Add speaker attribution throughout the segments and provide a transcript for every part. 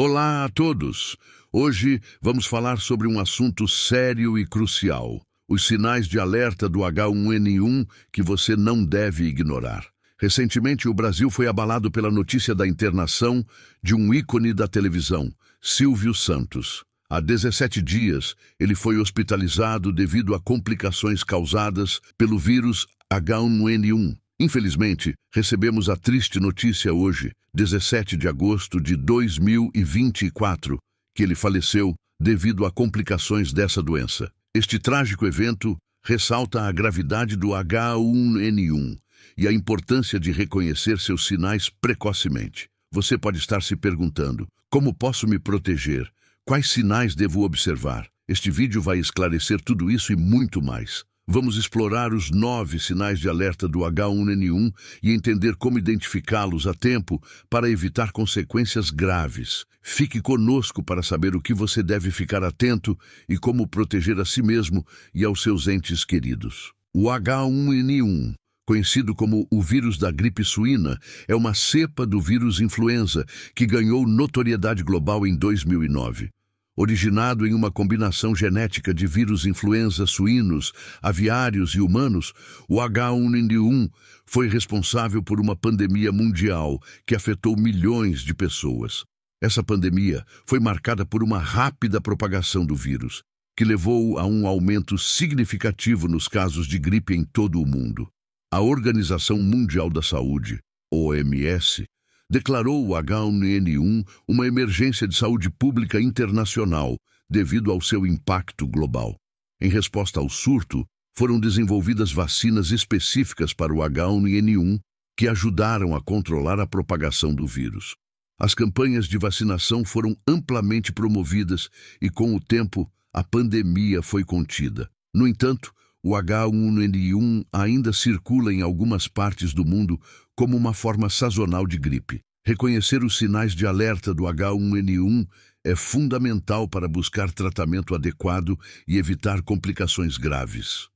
Speaker 1: Olá a todos! Hoje vamos falar sobre um assunto sério e crucial: os sinais de alerta do H1N1 que você não deve ignorar. Recentemente, o Brasil foi abalado pela notícia da internação de um ícone da televisão, Silvio Santos. Há 17 dias, ele foi hospitalizado devido a complicações causadas pelo vírus H1N1, Infelizmente, recebemos a triste notícia hoje, 17 de agosto de 2024, que ele faleceu devido a complicações dessa doença. Este trágico evento ressalta a gravidade do H1N1 e a importância de reconhecer seus sinais precocemente. Você pode estar se perguntando: como posso me proteger? Quais sinais devo observar? Este vídeo vai esclarecer tudo isso e muito mais. Vamos explorar os nove sinais de alerta do H1N1 e entender como identificá-los a tempo para evitar consequências graves. Fique conosco para saber o que você deve ficar atento e como proteger a si mesmo e aos seus entes queridos. O H1N1 conhecido como o vírus da gripe suína, é uma cepa do vírus influenza que ganhou notoriedade global em 2009 originado em uma combinação genética de vírus influenza suínos, aviários e humanos, o H1N1 foi responsável por uma pandemia mundial que afetou milhões de pessoas. Essa pandemia foi marcada por uma rápida propagação do vírus, que levou a um aumento significativo nos casos de gripe em todo o mundo. A Organização Mundial da Saúde, OMS, declarou o H1N1 uma emergência de saúde pública internacional devido ao seu impacto global. Em resposta ao surto, foram desenvolvidas vacinas específicas para o H1N1 que ajudaram a controlar a propagação do vírus. As campanhas de vacinação foram amplamente promovidas e, com o tempo, a pandemia foi contida. No entanto, o H1N1 ainda circula em algumas partes do mundo como uma forma sazonal de gripe. Reconhecer os sinais de alerta do H1N1 é fundamental para buscar tratamento adequado e evitar complicações graves.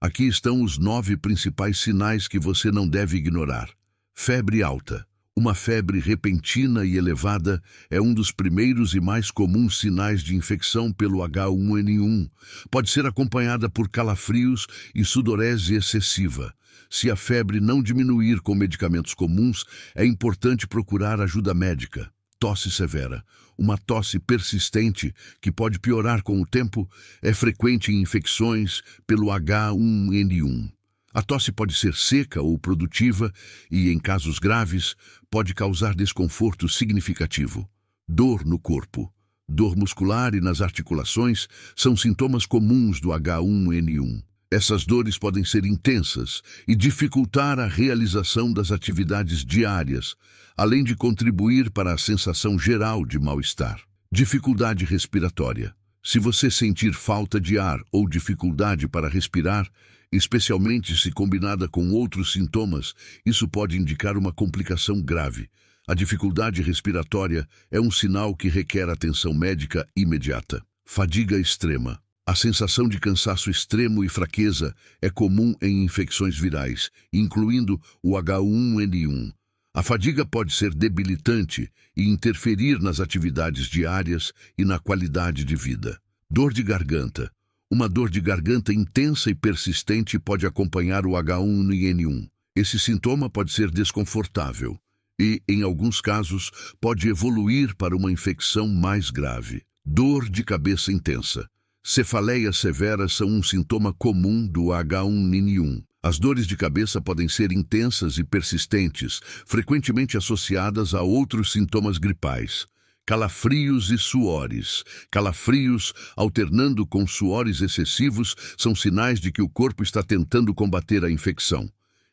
Speaker 1: Aqui estão os nove principais sinais que você não deve ignorar: febre alta, uma febre repentina e elevada é um dos primeiros e mais comuns sinais de infecção pelo H1N1. Pode ser acompanhada por calafrios e sudorese excessiva. Se a febre não diminuir com medicamentos comuns, é importante procurar ajuda médica. Tosse severa. Uma tosse persistente, que pode piorar com o tempo, é frequente em infecções pelo H1N1. A tosse pode ser seca ou produtiva e, em casos graves, pode causar desconforto significativo. Dor no corpo, dor muscular e nas articulações são sintomas comuns do H1N1. Essas dores podem ser intensas e dificultar a realização das atividades diárias, além de contribuir para a sensação geral de mal-estar. Dificuldade respiratória. Se você sentir falta de ar ou dificuldade para respirar, especialmente se combinada com outros sintomas, isso pode indicar uma complicação grave. A dificuldade respiratória é um sinal que requer atenção médica imediata. Fadiga extrema. A sensação de cansaço extremo e fraqueza é comum em infecções virais, incluindo o H1N1. A fadiga pode ser debilitante e interferir nas atividades diárias e na qualidade de vida. Dor de garganta. Uma dor de garganta intensa e persistente pode acompanhar o H1N1. Esse sintoma pode ser desconfortável e, em alguns casos, pode evoluir para uma infecção mais grave. Dor de cabeça intensa. Cefaleias severas são um sintoma comum do H1N1. As dores de cabeça podem ser intensas e persistentes, frequentemente associadas a outros sintomas gripais. Calafrios e suores. Calafrios, alternando com suores excessivos, são sinais de que o corpo está tentando combater a infecção.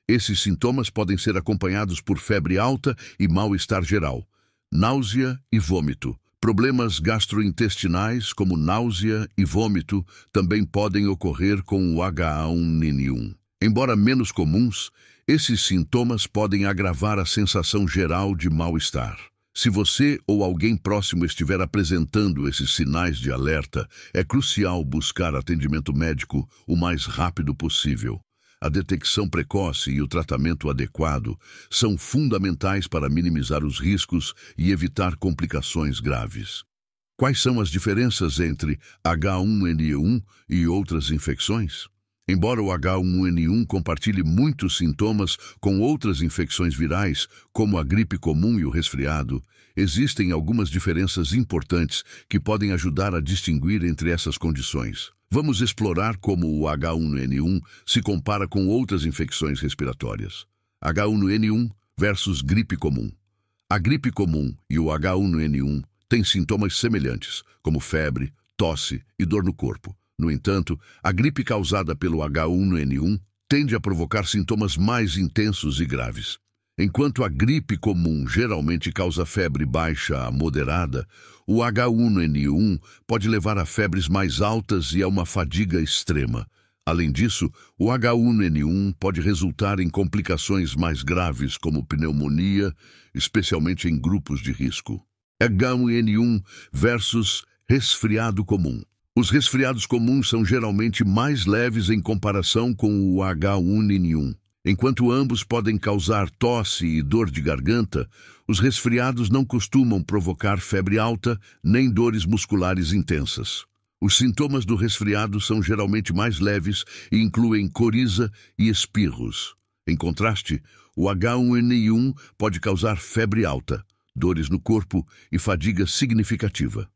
Speaker 1: Esses sintomas podem ser acompanhados por febre alta e mal-estar geral, náusea e vômito. Problemas gastrointestinais, como náusea e vômito, também podem ocorrer com o H1N1. Embora menos comuns, esses sintomas podem agravar a sensação geral de mal-estar. Se você ou alguém próximo estiver apresentando esses sinais de alerta, é crucial buscar atendimento médico o mais rápido possível. A detecção precoce e o tratamento adequado são fundamentais para minimizar os riscos e evitar complicações graves. Quais são as diferenças entre H1N1 e outras infecções? Embora o H1N1 compartilhe muitos sintomas com outras infecções virais, como a gripe comum e o resfriado, existem algumas diferenças importantes que podem ajudar a distinguir entre essas condições. Vamos explorar como o H1N1 se compara com outras infecções respiratórias. H1N1 versus gripe comum. A gripe comum e o H1N1 têm sintomas semelhantes, como febre, tosse e dor no corpo no entanto, a gripe causada pelo H1N1 tende a provocar sintomas mais intensos e graves. Enquanto a gripe comum geralmente causa febre baixa a moderada, o H1N1 pode levar a febres mais altas e a uma fadiga extrema. Além disso, o H1N1 pode resultar em complicações mais graves, como pneumonia, especialmente em grupos de risco. H1N1 versus resfriado comum. Os resfriados comuns são geralmente mais leves em comparação com o H1N1. Enquanto ambos podem causar tosse e dor de garganta, os resfriados não costumam provocar febre alta nem dores musculares intensas. Os sintomas do resfriado são geralmente mais leves e incluem coriza e espirros. Em contraste, o H1N1 pode causar febre alta, dores no corpo e fadiga significativa.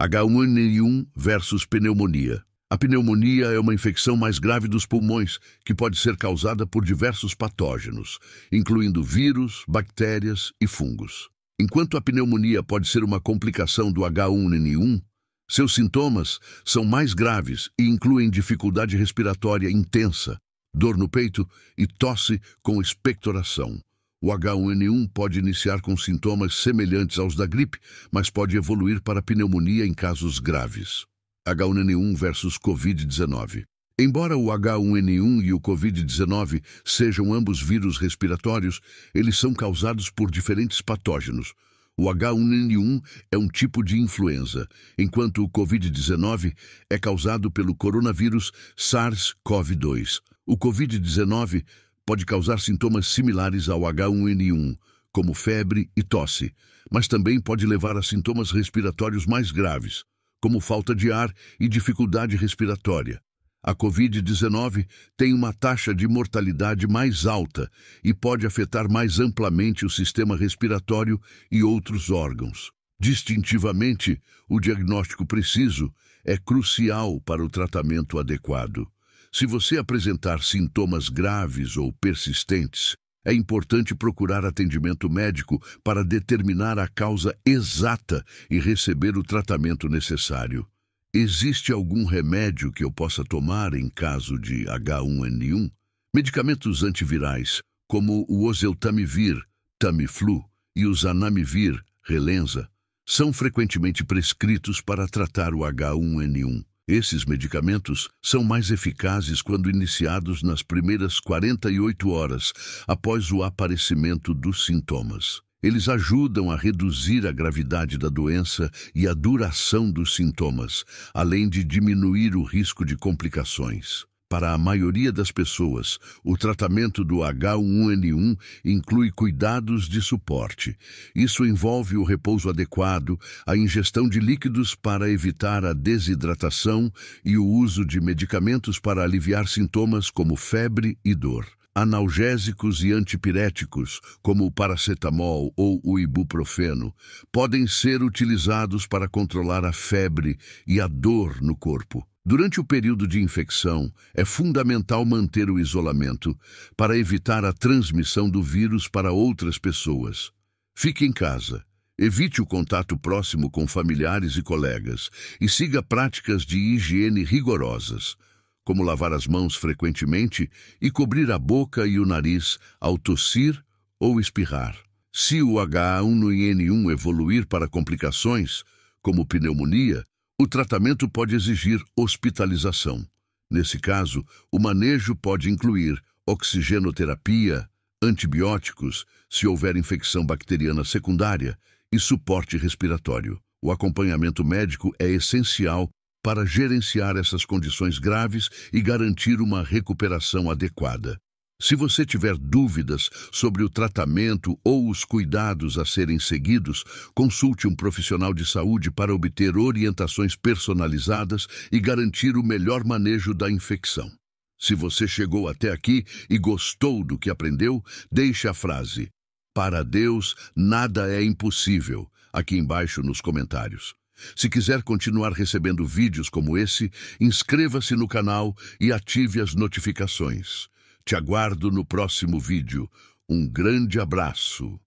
Speaker 1: H1N1 versus pneumonia. A pneumonia é uma infecção mais grave dos pulmões, que pode ser causada por diversos patógenos, incluindo vírus, bactérias e fungos. Enquanto a pneumonia pode ser uma complicação do H1N1, seus sintomas são mais graves e incluem dificuldade respiratória intensa, dor no peito e tosse com expectoração. O H1N1 pode iniciar com sintomas semelhantes aos da gripe, mas pode evoluir para pneumonia em casos graves. H1N1 versus Covid-19. Embora o H1N1 e o Covid-19 sejam ambos vírus respiratórios, eles são causados por diferentes patógenos. O H1N1 é um tipo de influenza, enquanto o Covid-19 é causado pelo coronavírus SARS-CoV-2. O Covid-19 pode causar sintomas similares ao H1N1, como febre e tosse, mas também pode levar a sintomas respiratórios mais graves, como falta de ar e dificuldade respiratória. A Covid-19 tem uma taxa de mortalidade mais alta e pode afetar mais amplamente o sistema respiratório e outros órgãos. Distintivamente, o diagnóstico preciso é crucial para o tratamento adequado. Se você apresentar sintomas graves ou persistentes, é importante procurar atendimento médico para determinar a causa exata e receber o tratamento necessário. Existe algum remédio que eu possa tomar em caso de H1N1? Medicamentos antivirais, como o oseltamivir, Tamiflu e o zanamivir, Relenza, são frequentemente prescritos para tratar o H1N1. Esses medicamentos são mais eficazes quando iniciados nas primeiras 48 horas após o aparecimento dos sintomas. Eles ajudam a reduzir a gravidade da doença e a duração dos sintomas, além de diminuir o risco de complicações. Para a maioria das pessoas, o tratamento do H1N1 inclui cuidados de suporte. Isso envolve o repouso adequado, a ingestão de líquidos para evitar a desidratação e o uso de medicamentos para aliviar sintomas como febre e dor. Analgésicos e antipiréticos, como o paracetamol ou o ibuprofeno, podem ser utilizados para controlar a febre e a dor no corpo. Durante o período de infecção, é fundamental manter o isolamento para evitar a transmissão do vírus para outras pessoas. Fique em casa, evite o contato próximo com familiares e colegas e siga práticas de higiene rigorosas, como lavar as mãos frequentemente e cobrir a boca e o nariz ao tossir ou espirrar. Se o H1N1 evoluir para complicações, como pneumonia, o tratamento pode exigir hospitalização. Nesse caso, o manejo pode incluir oxigenoterapia, antibióticos, se houver infecção bacteriana secundária, e suporte respiratório. O acompanhamento médico é essencial para gerenciar essas condições graves e garantir uma recuperação adequada. Se você tiver dúvidas sobre o tratamento ou os cuidados a serem seguidos, consulte um profissional de saúde para obter orientações personalizadas e garantir o melhor manejo da infecção. Se você chegou até aqui e gostou do que aprendeu, deixe a frase Para Deus, nada é impossível aqui embaixo nos comentários. Se quiser continuar recebendo vídeos como esse, inscreva-se no canal e ative as notificações. Te aguardo no próximo vídeo. Um grande abraço.